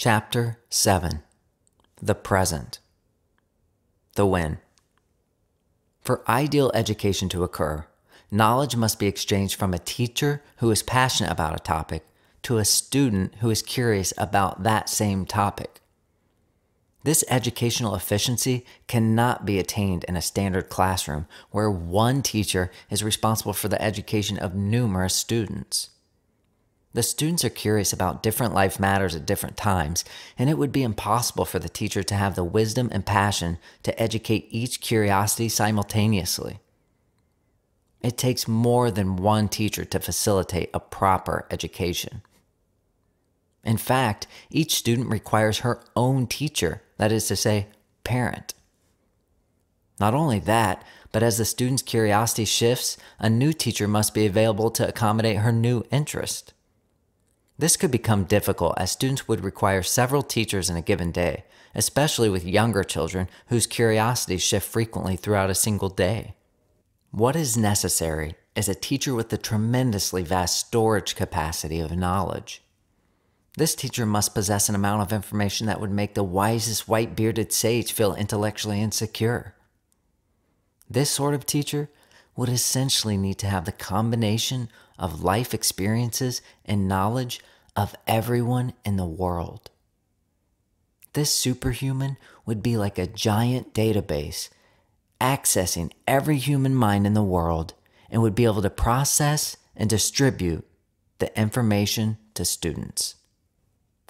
Chapter 7 The Present The When For ideal education to occur, knowledge must be exchanged from a teacher who is passionate about a topic to a student who is curious about that same topic. This educational efficiency cannot be attained in a standard classroom where one teacher is responsible for the education of numerous students. The students are curious about different life matters at different times, and it would be impossible for the teacher to have the wisdom and passion to educate each curiosity simultaneously. It takes more than one teacher to facilitate a proper education. In fact, each student requires her own teacher, that is to say, parent. Not only that, but as the student's curiosity shifts, a new teacher must be available to accommodate her new interest. This could become difficult as students would require several teachers in a given day, especially with younger children whose curiosities shift frequently throughout a single day. What is necessary is a teacher with the tremendously vast storage capacity of knowledge. This teacher must possess an amount of information that would make the wisest white bearded sage feel intellectually insecure. This sort of teacher would essentially need to have the combination of life experiences and knowledge of everyone in the world. This superhuman would be like a giant database accessing every human mind in the world and would be able to process and distribute the information to students.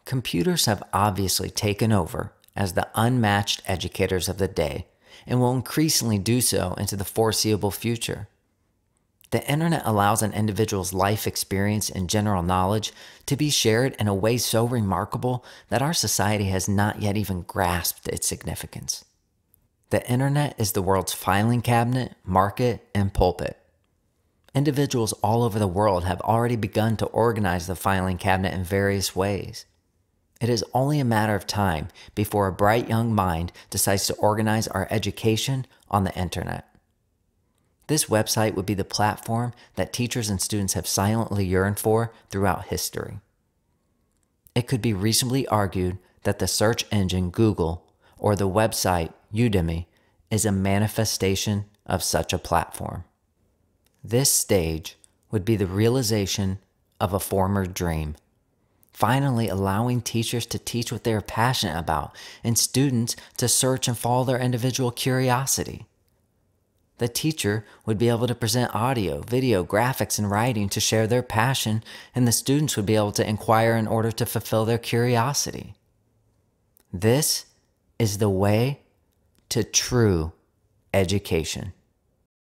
Computers have obviously taken over as the unmatched educators of the day and will increasingly do so into the foreseeable future. The internet allows an individual's life experience and general knowledge to be shared in a way so remarkable that our society has not yet even grasped its significance. The internet is the world's filing cabinet, market, and pulpit. Individuals all over the world have already begun to organize the filing cabinet in various ways. It is only a matter of time before a bright young mind decides to organize our education on the internet. This website would be the platform that teachers and students have silently yearned for throughout history. It could be reasonably argued that the search engine Google or the website Udemy is a manifestation of such a platform. This stage would be the realization of a former dream. Finally, allowing teachers to teach what they are passionate about and students to search and follow their individual curiosity. The teacher would be able to present audio, video, graphics, and writing to share their passion, and the students would be able to inquire in order to fulfill their curiosity. This is the way to true education.